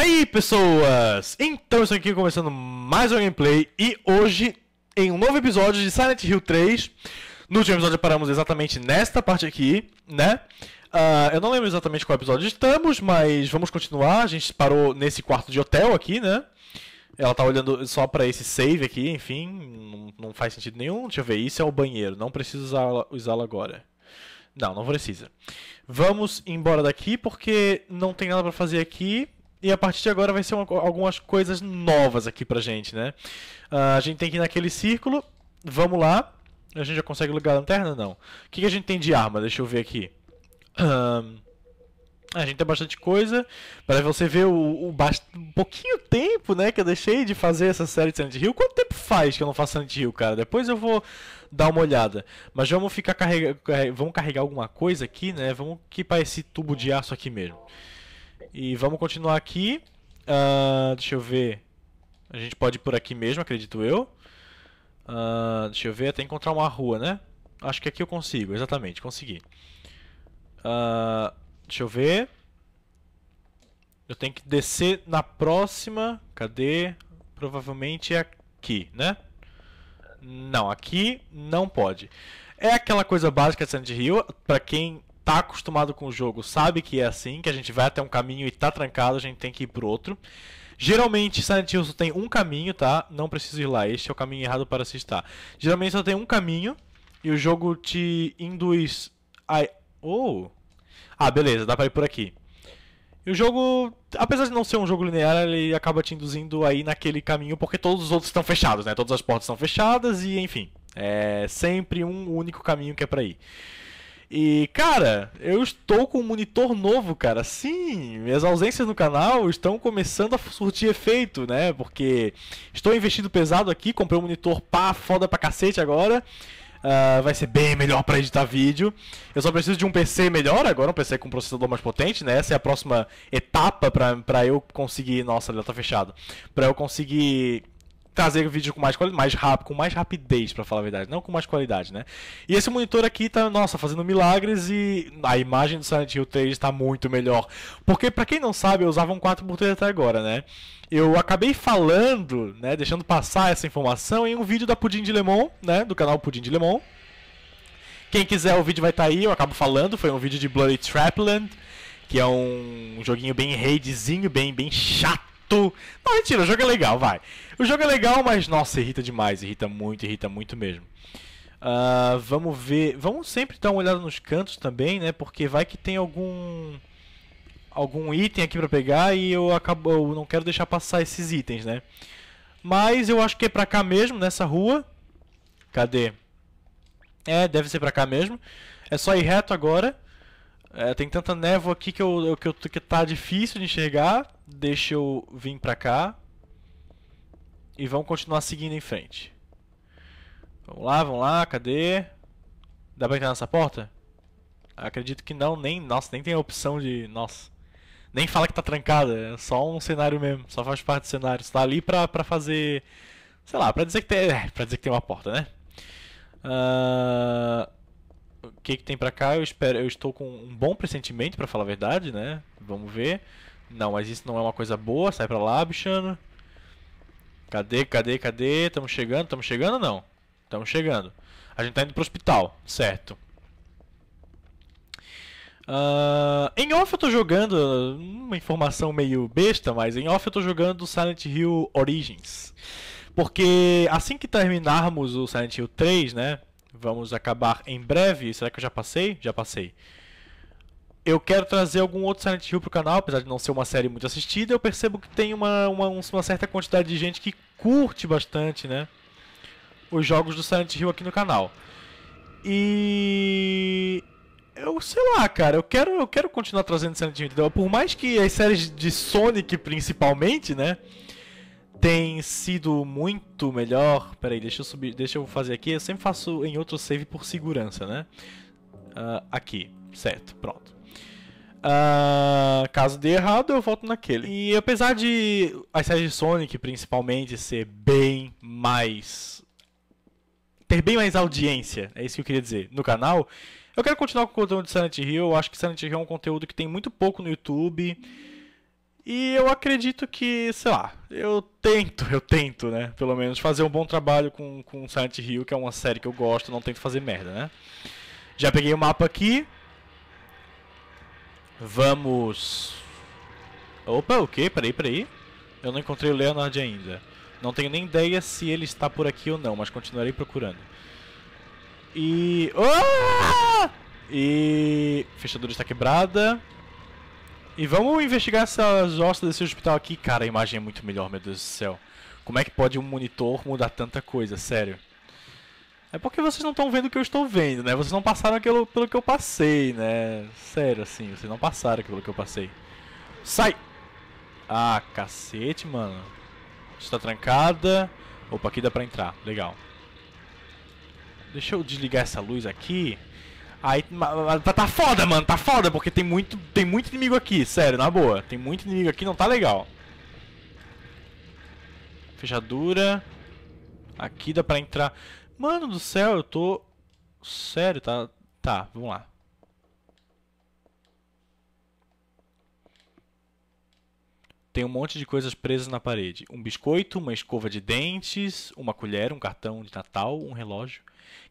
aí pessoas! Então estou aqui começando mais um gameplay e hoje em um novo episódio de Silent Hill 3 No último episódio paramos exatamente nesta parte aqui, né? Uh, eu não lembro exatamente qual episódio estamos, mas vamos continuar A gente parou nesse quarto de hotel aqui, né? Ela tá olhando só para esse save aqui, enfim, não, não, faz sentido nenhum Deixa eu ver, isso é o banheiro, não preciso usá-lo agora não, não precisa. Vamos embora daqui porque não tem nada para fazer aqui. E a partir de agora vai ser uma, algumas coisas novas aqui pra gente, né? Uh, a gente tem que ir naquele círculo. Vamos lá. A gente já consegue ligar a lanterna? Não. O que, que a gente tem de arma? Deixa eu ver aqui. Um, ah, a gente tem bastante coisa. Para você ver o, o um pouquinho tempo, né, que eu deixei de fazer essa série de Silent Hill. Quanto tempo faz que eu não faço Silent Hill, cara? Depois eu vou dar uma olhada. Mas vamos ficar carregando, vamos carregar alguma coisa aqui, né? Vamos equipar esse tubo de aço aqui mesmo. E vamos continuar aqui. Uh, deixa eu ver. A gente pode ir por aqui mesmo, acredito eu. Uh, deixa eu ver, até encontrar uma rua, né? Acho que aqui eu consigo, exatamente, consegui. Uh, deixa eu ver. Eu tenho que descer na próxima. Cadê? Provavelmente é aqui, né? Não, aqui não pode. É aquela coisa básica de Sand Hill, para quem tá acostumado com o jogo sabe que é assim, que a gente vai até um caminho e tá trancado, a gente tem que ir pro outro. Geralmente Silent Hill só tem um caminho, tá? Não preciso ir lá, este é o caminho errado para se estar. Geralmente só tem um caminho e o jogo te induz a... Oh! Ah, beleza, dá pra ir por aqui. E o jogo, apesar de não ser um jogo linear, ele acaba te induzindo aí naquele caminho porque todos os outros estão fechados, né? Todas as portas estão fechadas e enfim. É sempre um único caminho que é pra ir. E, cara, eu estou com um monitor novo, cara. Sim, minhas ausências no canal estão começando a surtir efeito, né? Porque estou investindo pesado aqui, comprei um monitor pá, foda pra cacete agora. Uh, vai ser bem melhor para editar vídeo. Eu só preciso de um PC melhor agora, um PC com um processador mais potente, né? Essa é a próxima etapa para eu conseguir. Nossa, ele tá fechado. Para eu conseguir trazer vídeo com mais qualidade, mais rápido, com mais rapidez, para falar a verdade, não com mais qualidade, né? E esse monitor aqui tá, nossa, fazendo milagres e a imagem do Silent Hill 3 está muito melhor. Porque para quem não sabe, eu usava um 4x3 até agora, né? Eu acabei falando, né, deixando passar essa informação em um vídeo da Pudim de Lemon, né, do canal Pudim de Lemon. Quem quiser o vídeo vai estar tá aí, eu acabo falando, foi um vídeo de Bloody Trapland, que é um joguinho bem raidzinho, bem bem chato chato. Não, mentira, o jogo é legal, vai. O jogo é legal, mas nossa, irrita demais, irrita muito, irrita muito mesmo. Uh, vamos ver. Vamos sempre dar uma olhada nos cantos também, né? Porque vai que tem algum. algum item aqui pra pegar e eu acabo. Eu não quero deixar passar esses itens, né? Mas eu acho que é pra cá mesmo, nessa rua. Cadê? É, deve ser pra cá mesmo. É só ir reto agora. É, tem tanta névoa aqui que, eu, que, eu, que tá difícil de enxergar deixa eu vir pra cá. E vamos continuar seguindo em frente. Vamos lá, vamos lá, cadê? Dá pra entrar nessa porta? Acredito que não, nem. Nossa, nem tem a opção de. Nossa. Nem fala que tá trancada, é só um cenário mesmo, só faz parte do cenário. Você tá ali pra, pra fazer. Sei lá, pra dizer que tem. É, pra dizer que tem uma porta, né? Uh, o que, que tem pra cá? Eu espero. Eu estou com um bom pressentimento, pra falar a verdade, né? Vamos ver. Não, mas isso não é uma coisa boa. Sai pra lá, bichano. Cadê, cadê, cadê? Tamo chegando, tamo chegando ou não? Tamo chegando. A gente tá indo pro hospital, certo. Uh, em off eu tô jogando, uma informação meio besta, mas em off eu tô jogando Silent Hill Origins. Porque assim que terminarmos o Silent Hill 3, né? Vamos acabar em breve. Será que eu já passei? Já passei eu quero trazer algum outro Silent Hill pro canal, apesar de não ser uma série muito assistida, eu percebo que tem uma, uma, uma certa quantidade de gente que curte bastante, né? Os jogos do Silent Hill aqui no canal. E eu sei lá, cara, eu quero, eu quero continuar trazendo Silent Hill, entendeu? Por mais que as séries de Sonic, principalmente, né, tem sido muito melhor. Peraí, deixa eu subir, deixa eu fazer aqui. Eu sempre faço em outro save por segurança, né? Uh, aqui, certo, pronto. Uh, caso dê errado, eu volto naquele. E apesar de as séries de Sonic, principalmente, ser bem mais. ter bem mais audiência, é isso que eu queria dizer, no canal, eu quero continuar com o conteúdo de Silent Hill. Eu acho que Silent Hill é um conteúdo que tem muito pouco no YouTube. E eu acredito que, sei lá, eu tento, eu tento, né? Pelo menos fazer um bom trabalho com, com Silent Hill, que é uma série que eu gosto, não tento fazer merda, né? Já peguei o mapa aqui, Vamos... Opa, o okay, quê? Peraí, peraí. Eu não encontrei o Leonard ainda. Não tenho nem ideia se ele está por aqui ou não, mas continuarei procurando. E... Oh! E... A fechadura está quebrada. E vamos investigar essas hostas desse hospital aqui. Cara, a imagem é muito melhor, meu Deus do céu. Como é que pode um monitor mudar tanta coisa, sério? É porque vocês não estão vendo o que eu estou vendo, né? Vocês não passaram pelo, pelo que eu passei, né? Sério, assim, vocês não passaram pelo que eu passei. Sai! Ah, cacete, mano. Está trancada. Opa, aqui dá pra entrar. Legal. Deixa eu desligar essa luz aqui. Aí, tá, tá foda, mano, tá foda, porque tem muito, tem muito inimigo aqui, sério, na boa. Tem muito inimigo aqui, não tá legal. Fechadura. Aqui dá pra entrar. Mano do céu, eu tô... Sério, tá... Tá, vamos lá. Tem um monte de coisas presas na parede. Um biscoito, uma escova de dentes, uma colher, um cartão de Natal, um relógio.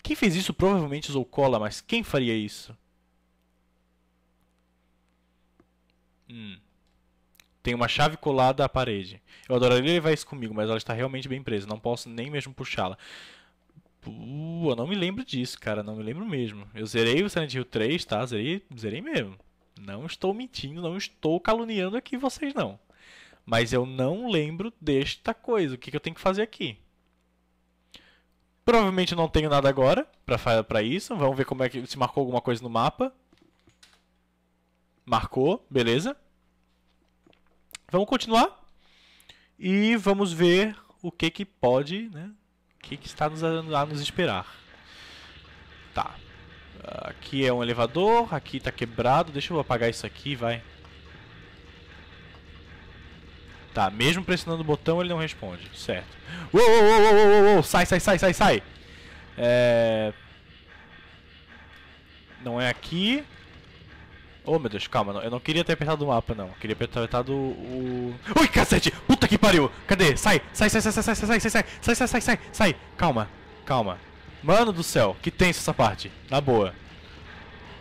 Quem fez isso provavelmente usou cola, mas quem faria isso? Hum. Tem uma chave colada à parede. Eu adoraria levar isso comigo, mas ela está realmente bem presa. Não posso nem mesmo puxá-la eu não me lembro disso, cara. Não me lembro mesmo. Eu zerei o Silent Hill 3, tá? Zerei, zerei mesmo. Não estou mentindo, não estou caluniando aqui vocês, não. Mas eu não lembro desta coisa. O que, que eu tenho que fazer aqui? Provavelmente não tenho nada agora pra, pra isso. Vamos ver como é que se marcou alguma coisa no mapa. Marcou, beleza. Vamos continuar. E vamos ver o que que pode, né? que, que está nos, a nos esperar? Tá. Aqui é um elevador, aqui está quebrado. Deixa eu apagar isso aqui, vai. Tá, mesmo pressionando o botão ele não responde, certo. Uou, uou, uou, uou, uou, sai, sai, sai, sai, sai. É... Não é aqui. Oh meu Deus, calma, não. eu não queria ter apertado o mapa, não. Eu queria ter apertado o. Ui, cacete! Puta que pariu! Cadê? Sai! Sai, sai, sai, sai, sai, sai, sai, sai, sai, sai, sai, sai, sai! Calma, calma. Mano do céu, que tenso essa parte. Na boa.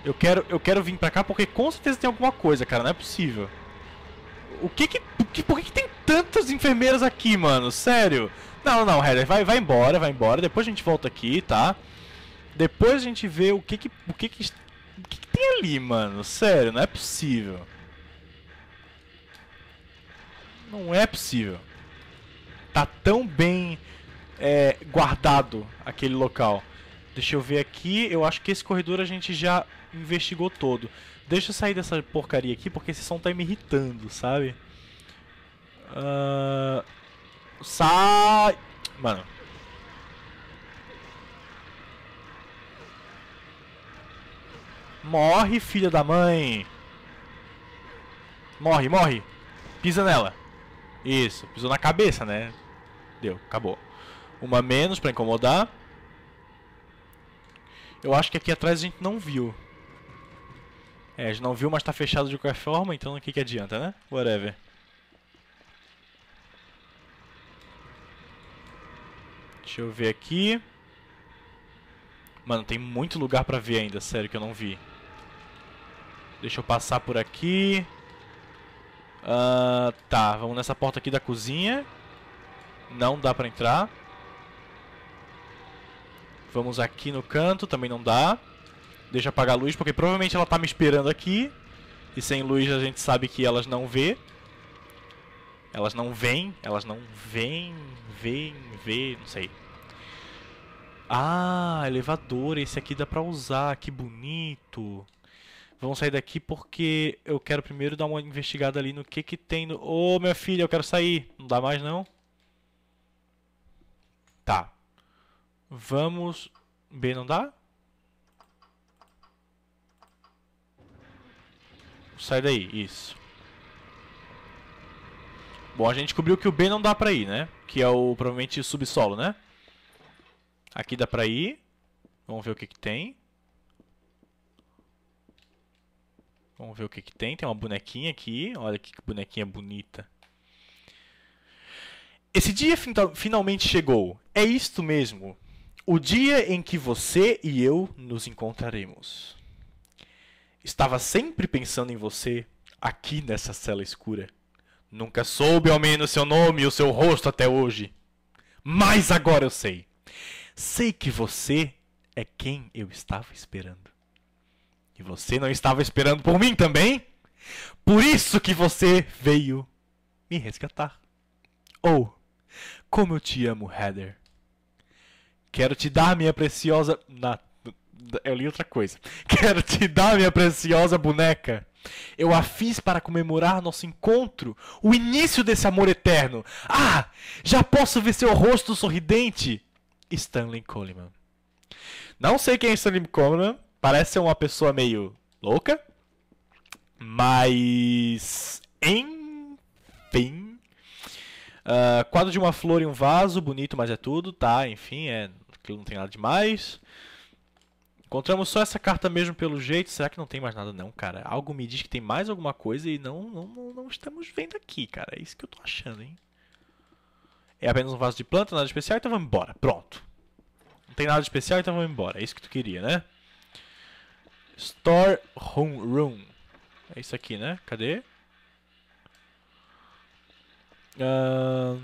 Eu quero, eu quero vir pra cá porque com certeza tem alguma coisa, cara. Não é possível. O que que... Por que, que tem tantas enfermeiras aqui, mano? Sério? Não, não, Heather. Vai, vai embora, vai embora. Depois a gente volta aqui, tá? Depois a gente vê o que que... O que que tem ali, mano? Sério, não é possível. Não é possível. Tá tão bem é, guardado aquele local. Deixa eu ver aqui. Eu acho que esse corredor a gente já investigou todo. Deixa eu sair dessa porcaria aqui, porque esse som tá me irritando, sabe? Uh... Sai... Mano, Morre, filha da mãe. Morre, morre. Pisa nela. Isso, pisou na cabeça, né? Deu, acabou. Uma menos pra incomodar. Eu acho que aqui atrás a gente não viu. É, a gente não viu, mas tá fechado de qualquer forma, então o que, que adianta, né? Whatever. Deixa eu ver aqui. Mano, tem muito lugar pra ver ainda, sério, que eu não vi. Deixa eu passar por aqui. Uh, tá, vamos nessa porta aqui da cozinha. Não dá pra entrar. Vamos aqui no canto, também não dá. Deixa apagar a luz, porque provavelmente ela tá me esperando aqui. E sem luz a gente sabe que elas não vê. Elas não vêm, elas não vêm, vêm, vê, não sei. Ah, elevador, esse aqui dá pra usar, que bonito. Vamos sair daqui porque eu quero primeiro dar uma investigada ali no que que tem no... Ô, oh, minha filha, eu quero sair. Não dá mais, não? Tá. Vamos... B não dá? Sai daí, isso. Bom, a gente descobriu que o B não dá pra ir, né? Que é o, provavelmente, subsolo, né? Aqui dá pra ir. Vamos ver o que que tem. Vamos ver o que, que tem. Tem uma bonequinha aqui. Olha que bonequinha bonita. Esse dia finalmente chegou. É isto mesmo. O dia em que você e eu nos encontraremos. Estava sempre pensando em você aqui nessa cela escura. Nunca soube ao menos seu nome e o seu rosto até hoje. Mas agora eu sei. Sei que você é quem eu estava esperando. E você não estava esperando por mim também? Por isso que você veio me resgatar. Ou, oh, como eu te amo, Heather. Quero te dar minha preciosa. Na... Eu li outra coisa. Quero te dar minha preciosa boneca. Eu a fiz para comemorar nosso encontro, o início desse amor eterno. Ah, já posso ver seu rosto sorridente. Stanley Coleman. Não sei quem é Stanley Coleman, parece ser uma pessoa meio louca, mas. Enfim. Uh, quadro de uma flor e um vaso, bonito, mas é tudo, tá? Enfim, é, aquilo não tem nada demais. Encontramos só essa carta mesmo pelo jeito. Será que não tem mais nada não, cara? Algo me diz que tem mais alguma coisa e não, não, não estamos vendo aqui, cara. É isso que eu tô achando, hein? É apenas um vaso de planta, nada especial, então vamos embora. Pronto. Não tem nada especial, então vamos embora. É isso que tu queria, né? Store Room Room. É isso aqui, né? Cadê? Uh...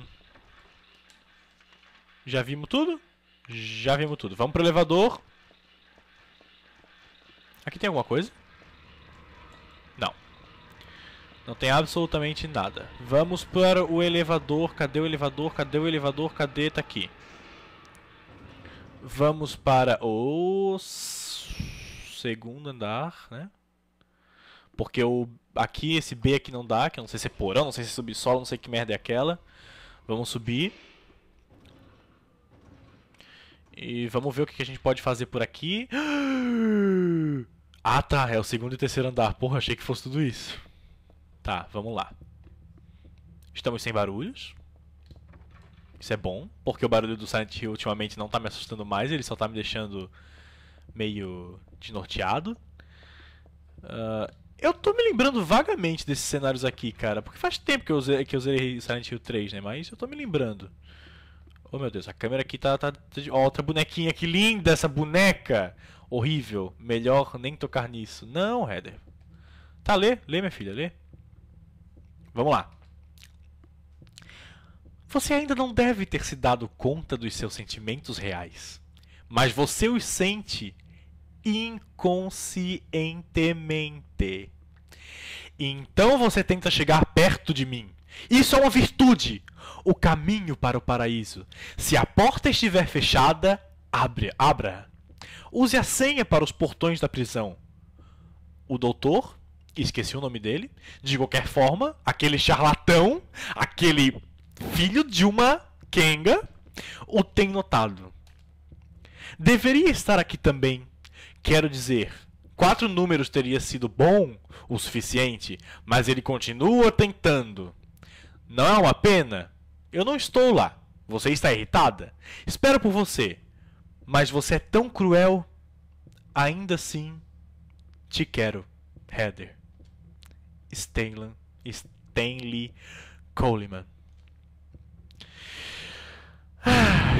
Já vimos tudo? Já vimos tudo. Vamos pro elevador. Aqui tem alguma coisa? Não. Não tem absolutamente nada. Vamos para o elevador. Cadê o elevador? Cadê o elevador? Cadê? Tá aqui. Vamos para os segundo andar, né? Porque o, aqui, esse B aqui não dá, que eu não sei se é porão, não sei se é subsolo, não sei que merda é aquela. Vamos subir. E vamos ver o que a gente pode fazer por aqui. Ah, tá, é o segundo e terceiro andar. Porra, achei que fosse tudo isso. Tá, vamos lá. Estamos sem barulhos. Isso é bom, porque o barulho do Silent Hill ultimamente não tá me assustando mais, ele só tá me deixando meio desnorteado. Uh, eu tô me lembrando vagamente desses cenários aqui, cara, porque faz tempo que eu usei que eu Silent Hill 3, né? Mas eu tô me lembrando. Oh meu Deus, a câmera aqui tá. tá, tá de... oh, outra bonequinha, que linda essa boneca! Horrível, melhor nem tocar nisso. Não, Heather. Tá, lê, lê minha filha, lê. Vamos lá. Você ainda não deve ter se dado conta dos seus sentimentos reais mas você os sente inconscientemente. Então você tenta chegar perto de mim. Isso é uma virtude, o caminho para o paraíso. Se a porta estiver fechada, abre, abra. Use a senha para os portões da prisão. O doutor, esqueci o nome dele, de qualquer forma, aquele charlatão, aquele filho de uma kenga, o tem notado deveria estar aqui também. Quero dizer, quatro números teria sido bom o suficiente, mas ele continua tentando. Não é uma pena? Eu não estou lá. Você está irritada? Espero por você. Mas você é tão cruel. Ainda assim, te quero, Heather. Stanley, Stanley Coleman. Ah,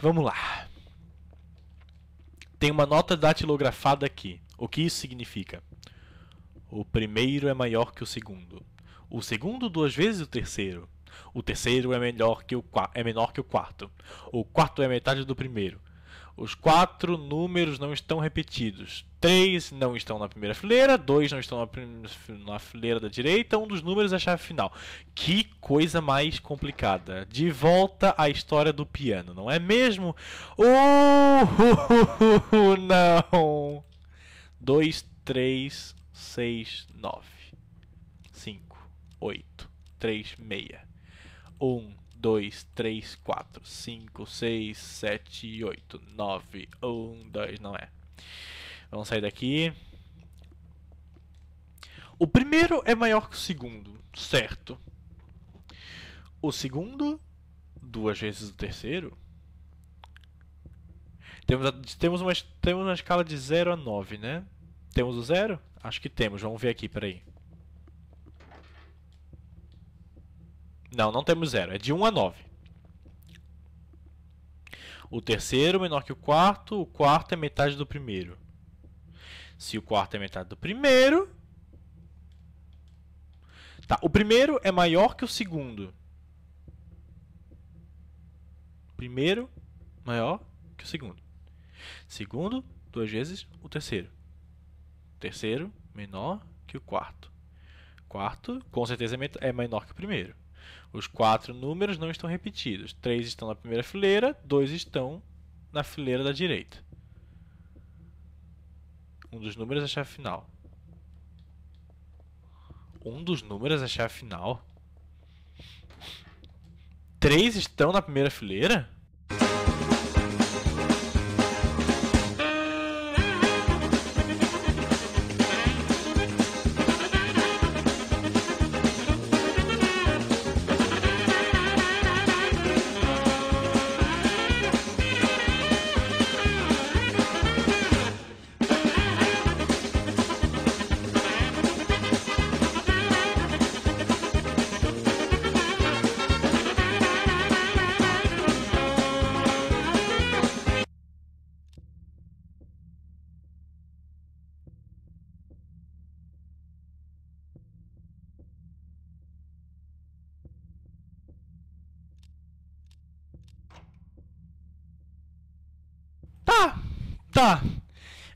vamos lá. Tem uma nota datilografada aqui. O que isso significa? O primeiro é maior que o segundo. O segundo duas vezes o terceiro. O terceiro é, melhor que o é menor que o quarto. O quarto é metade do primeiro. Os quatro números não estão repetidos. Três não estão na primeira fileira, dois não estão na, primeira, na fileira da direita, um dos números é a chave final. Que coisa mais complicada. De volta à história do piano, não é mesmo? Uh, não! Dois, três, seis, nove, cinco, oito, três, meia, um. 2, 3, 4, 5, 6, 7, 8, 9, 1, 2, não é. Vamos sair daqui. O primeiro é maior que o segundo, certo. O segundo, duas vezes o terceiro. Temos, temos, uma, temos uma escala de 0 a 9, né? Temos o 0? Acho que temos, vamos ver aqui, peraí. Não, não temos zero. É de 1 a 9. O terceiro menor que o quarto, o quarto é metade do primeiro. Se o quarto é metade do primeiro. Tá, o primeiro é maior que o segundo. Primeiro maior que o segundo. Segundo, duas vezes o terceiro. Terceiro menor que o quarto. Quarto, com certeza, é menor é que o primeiro. Os quatro números não estão repetidos. Três estão na primeira fileira, dois estão na fileira da direita. Um dos números é a chave final. Um dos números é a chave final? Três estão na primeira fileira?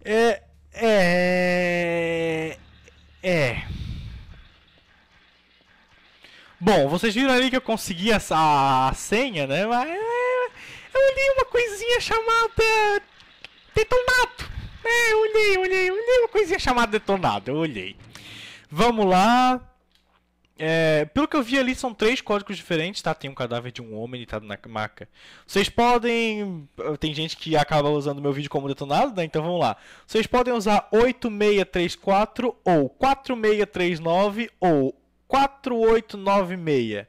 É. É. É. Bom, vocês viram ali que eu consegui essa senha, né? Mas é, eu olhei uma coisinha chamada detonado. É, eu olhei, olhei, olhei uma coisinha chamada detonado, eu olhei. Vamos lá. É, pelo que eu vi ali, são três códigos diferentes, tá? Tem um cadáver de um homem tá na maca. Vocês podem. Eh, tem gente que acaba usando meu vídeo como detonado, né? Então vamos lá. Vocês podem usar 8634 ou 4639 ou 4896.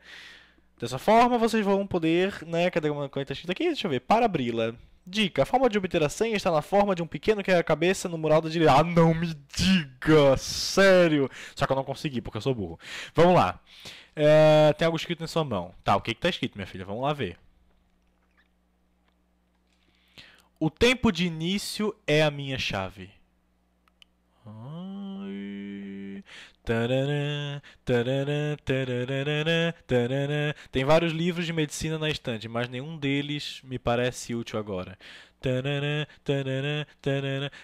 Dessa forma, vocês vão poder, né? Cadê uma é aqui? Deixa eu ver. Para abri-la. Dica: a forma de obter a senha está na forma de um pequeno quebra-cabeça no mural da direita. Ah, não me diga! Sério! Só que eu não consegui, porque eu sou burro. Vamos lá. É, tem algo escrito em sua mão. Tá, o que está escrito, minha filha? Vamos lá ver. O tempo de início é a minha chave. Ah. Tem vários livros de medicina na estante, mas nenhum deles me parece útil agora.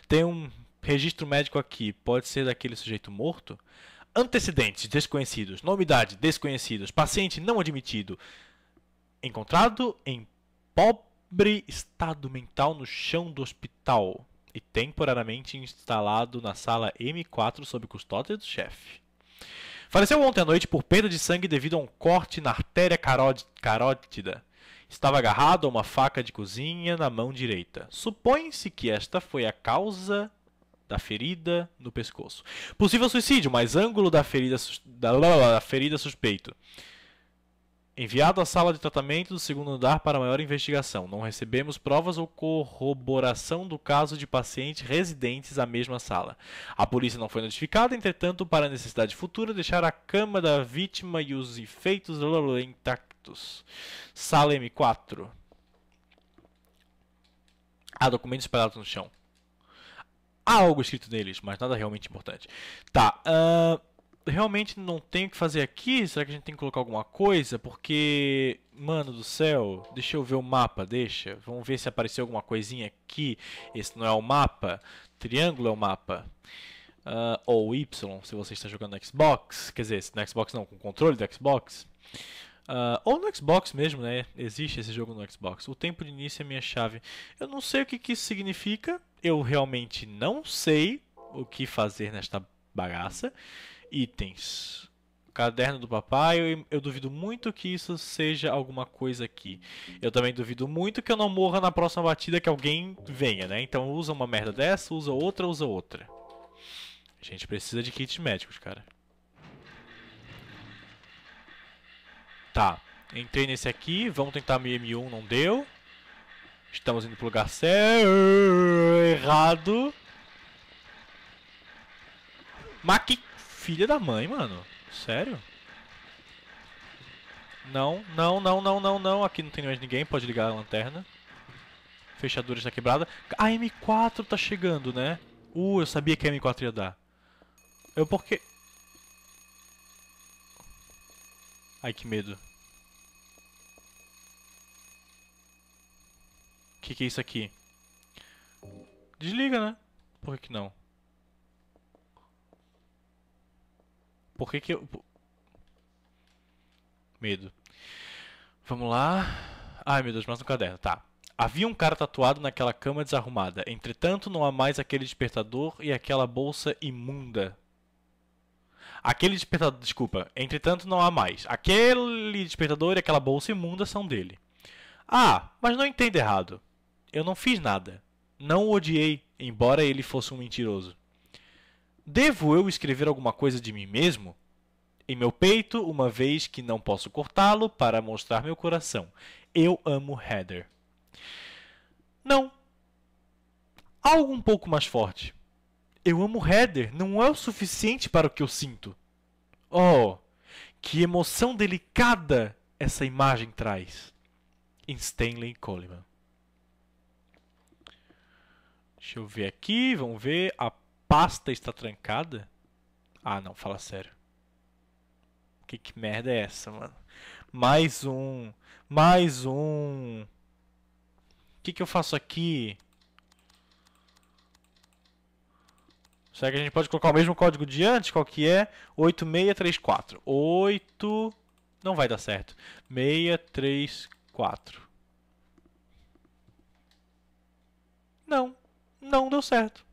Tem um registro médico aqui, pode ser daquele sujeito morto? Antecedentes desconhecidos, novidade desconhecidos, paciente não admitido. Encontrado em pobre estado mental no chão do hospital e temporariamente instalado na sala M4 sob custódia do chefe. Faleceu ontem à noite por perda de sangue devido a um corte na artéria carótida. Estava agarrado a uma faca de cozinha na mão direita. Supõe-se que esta foi a causa da ferida no pescoço. Possível suicídio, mas ângulo da ferida, da, da ferida suspeito. Enviado à sala de tratamento do segundo andar para maior investigação. Não recebemos provas ou corroboração do caso de pacientes residentes à mesma sala. A polícia não foi notificada, entretanto, para necessidade futura, deixar a cama da vítima e os efeitos intactos. Sala M4. Há documentos espalhados no chão. Há algo escrito neles, mas nada realmente importante. Tá. Uh realmente não tem o que fazer aqui? Será que a gente tem que colocar alguma coisa? Porque, mano do céu, deixa eu ver o mapa, deixa. Vamos ver se apareceu alguma coisinha aqui. Esse não é o mapa. Triângulo é o mapa. Uh, ou Y, se você está jogando no Xbox. Quer dizer, no Xbox não, com controle do Xbox. Uh, ou no Xbox mesmo, né? Existe esse jogo no Xbox. O tempo de início é minha chave. Eu não sei o que, que isso significa. Eu realmente não sei o que fazer nesta bagaça itens. Caderno do papai, eu duvido muito que isso seja alguma coisa aqui. Eu também duvido muito que eu não morra na próxima batida que alguém venha, né? Então usa uma merda dessa, usa outra, usa outra. A gente precisa de kits médicos, cara. Tá, entrei nesse aqui, vamos tentar M1, não deu. Estamos indo pro lugar certo. Errado. Mas que Filha da mãe, mano. Sério? Não, não, não, não, não, não. Aqui não tem mais ninguém. Pode ligar a lanterna. Fechadura está quebrada. A M4 tá chegando, né? Uh, eu sabia que a M4 ia dar. Eu porque... Ai, que medo. O que, que é isso aqui? Desliga, né? Por que não? Por que que eu... Medo. Vamos lá. Ai, meu Deus, mais um caderno. Tá. Havia um cara tatuado naquela cama desarrumada. Entretanto, não há mais aquele despertador e aquela bolsa imunda. Aquele despertador, desculpa. Entretanto, não há mais. Aquele despertador e aquela bolsa imunda são dele. Ah, mas não entendo errado. Eu não fiz nada. Não o odiei, embora ele fosse um mentiroso. Devo eu escrever alguma coisa de mim mesmo? Em meu peito, uma vez que não posso cortá-lo para mostrar meu coração. Eu amo Heather. Não. Algo um pouco mais forte. Eu amo Heather não é o suficiente para o que eu sinto. Oh, que emoção delicada essa imagem traz. Em Stanley Coleman. Deixa eu ver aqui, vamos ver a pasta está trancada? Ah, não, fala sério. Que, que merda é essa, mano? Mais um. Mais um. O que, que eu faço aqui? Será que a gente pode colocar o mesmo código de antes? Qual que é? 8634. 8... Não vai dar certo. 634. Não. Não deu certo.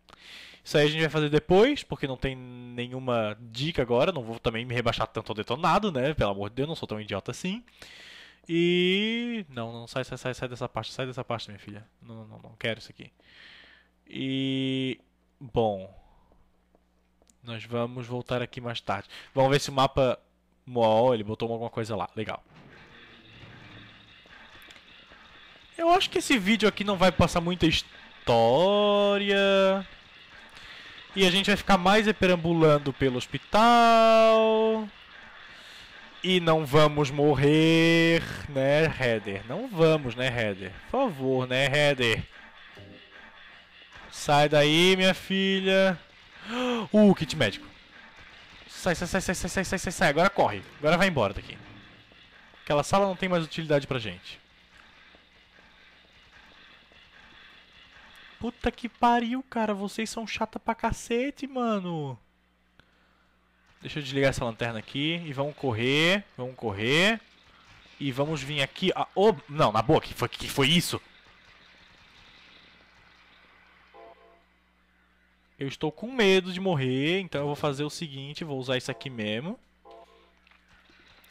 Isso aí a gente vai fazer depois, porque não tem nenhuma dica agora. Não vou também me rebaixar tanto ao detonado, né? Pelo amor de Deus, não sou tão idiota assim. E. Não, não, sai, sai, sai, sai dessa parte, sai dessa parte, minha filha. Não, não, não, não quero isso aqui. E. Bom. Nós vamos voltar aqui mais tarde. Vamos ver se o mapa Moal, ele botou alguma coisa lá. Legal. Eu acho que esse vídeo aqui não vai passar muita história. E a gente vai ficar mais perambulando pelo hospital. E não vamos morrer, né, Heather? Não vamos, né, Heather? Por favor, né, Heather? Sai daí, minha filha. Uh, kit médico. Sai, sai, sai, sai, sai, sai, sai, sai. Agora corre. Agora vai embora daqui. Aquela sala não tem mais utilidade pra gente. Puta que pariu, cara. Vocês são chata pra cacete, mano. Deixa eu desligar essa lanterna aqui. E vamos correr. Vamos correr. E vamos vir aqui. Ah, oh, não, na boa. Que foi, que foi isso? Eu estou com medo de morrer. Então eu vou fazer o seguinte. Vou usar isso aqui mesmo.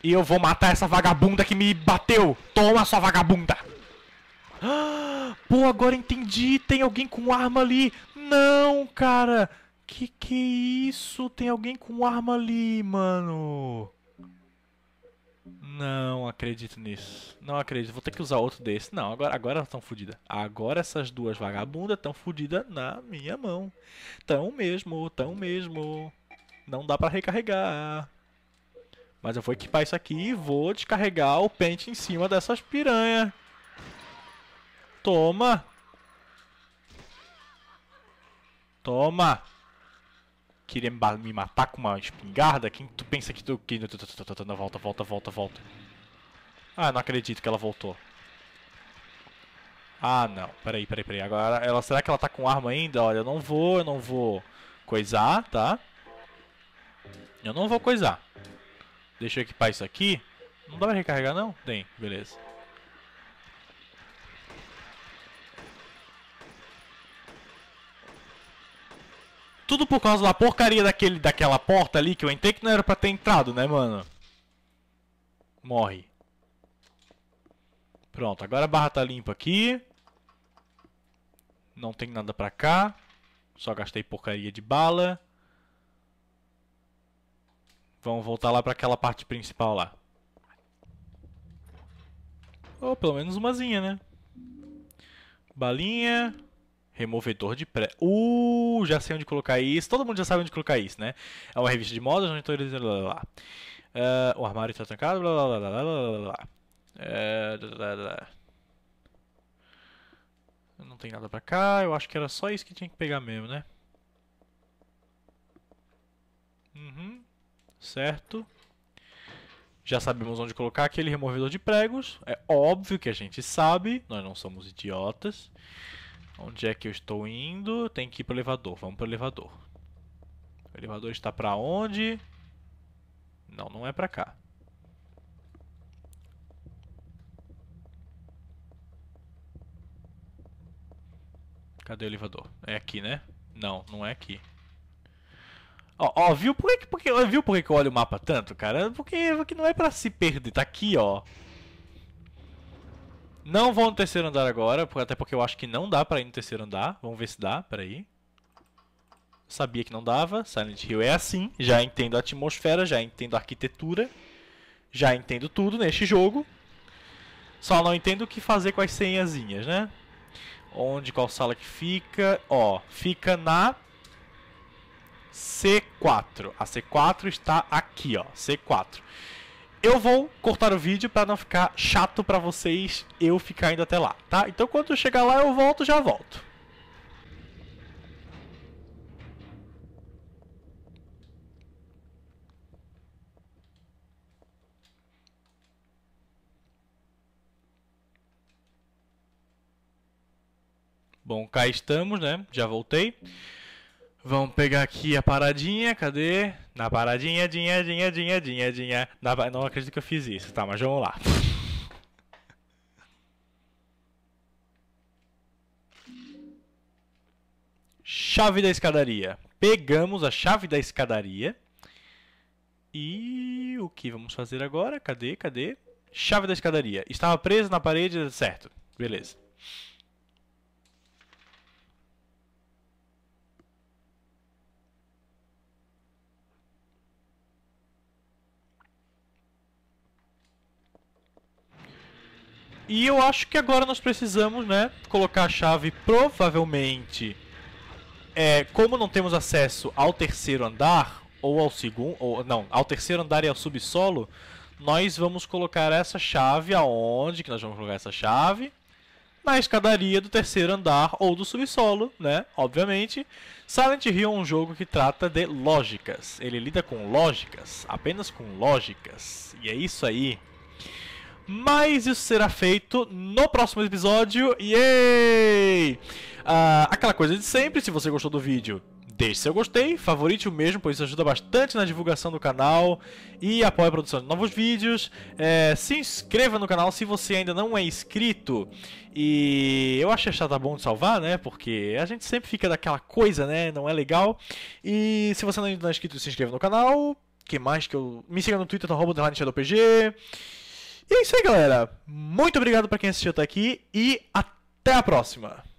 E eu vou matar essa vagabunda que me bateu. Toma, sua vagabunda. pô, agora entendi. Tem alguém com arma ali. Não, cara. Que que é isso? Tem alguém com arma ali, mano. Não acredito nisso. Não acredito. Vou ter que usar outro desse. Não, agora agora estão fodidas. Agora essas duas vagabundas estão fodidas na minha mão. Tão mesmo, tão mesmo. Não dá pra recarregar. Mas eu vou equipar isso aqui e vou descarregar o pente em cima dessas piranhas. Toma! Toma! Queria me matar com uma espingarda? Quem tu pensa que tu... Que... Volta, volta, volta, volta. Ah, não acredito que ela voltou. Ah, não. Peraí, peraí, peraí. Agora, ela, será que ela tá com arma ainda? Olha, eu não vou, eu não vou coisar, tá? Eu não vou coisar. Deixa eu equipar isso aqui. Não dá pra recarregar, não? Tem, beleza. Tudo por causa da porcaria daquele, daquela porta ali que eu entrei que não era pra ter entrado, né, mano? Morre. Pronto, agora a barra tá limpa aqui. Não tem nada pra cá. Só gastei porcaria de bala. Vamos voltar lá pra aquela parte principal lá. Ou oh, pelo menos umazinha, né? Balinha. Removedor de pré. Uh, já sei onde colocar isso. Todo mundo já sabe onde colocar isso, né? É uma revista de moda, onde estou eles. Uh, o armário está trancado, blá blá blá blá blá blá. blá, é, blá. Não tem nada pra cá, eu acho que era só isso que tinha que pegar mesmo, né? Uhum, certo. Já sabemos onde colocar aquele removedor de pregos. É óbvio que a gente sabe, nós não somos idiotas. Onde é que eu estou indo? Tem que ir para o elevador. Vamos para o elevador. O elevador está para onde? Não, não é para cá. Cadê o elevador? É aqui, né? Não, não é aqui. Ó, ó viu por que, por que, viu por que eu olho o mapa tanto, cara? Porque, porque não é para se perder. Tá aqui, ó. Não vou no terceiro andar agora, até porque eu acho que não dá pra ir no terceiro andar. Vamos ver se dá, peraí. Sabia que não dava. Silent Hill é assim. Já entendo a atmosfera, já entendo a arquitetura. Já entendo tudo neste jogo. Só não entendo o que fazer com as senhazinhas, né? Onde, qual sala que fica? Ó, fica na C4. A C4 está aqui, ó. C4. Eu vou cortar o vídeo para não ficar chato para vocês eu ficar indo até lá, tá? Então quando eu chegar lá eu volto, já volto. Bom, cá estamos, né? Já voltei. Vamos pegar aqui a paradinha, cadê? Na paradinha, dinha, dinha, dinha, dinha, dinha. Não acredito que eu fiz isso, tá, mas vamos lá. Chave da escadaria. Pegamos a chave da escadaria. E o que vamos fazer agora? Cadê, cadê? Chave da escadaria. Estava presa na parede, certo. Beleza. E eu acho que agora nós precisamos, né, colocar a chave provavelmente. É, como não temos acesso ao terceiro andar ou ao segundo, ou não, ao terceiro andar e ao subsolo, nós vamos colocar essa chave aonde que nós vamos colocar essa chave? Na escadaria do terceiro andar ou do subsolo, né? Obviamente. Silent Hill é um jogo que trata de lógicas. Ele lida com lógicas, apenas com lógicas. E é isso aí. Mas isso será feito no próximo episódio. Yay! Ah, aquela coisa de sempre, se você gostou do vídeo, deixe seu gostei, favorite o mesmo, pois isso ajuda bastante na divulgação do canal e apoia a produção de novos vídeos. É, se inscreva no canal se você ainda não é inscrito. E eu acho que tá bom de salvar, né? Porque a gente sempre fica daquela coisa, né? Não é legal. E se você ainda não é inscrito, se inscreva no canal. que mais que eu. Me siga no Twitter, no arroba PG. E é isso aí, galera. Muito obrigado para quem assistiu até aqui e até a próxima.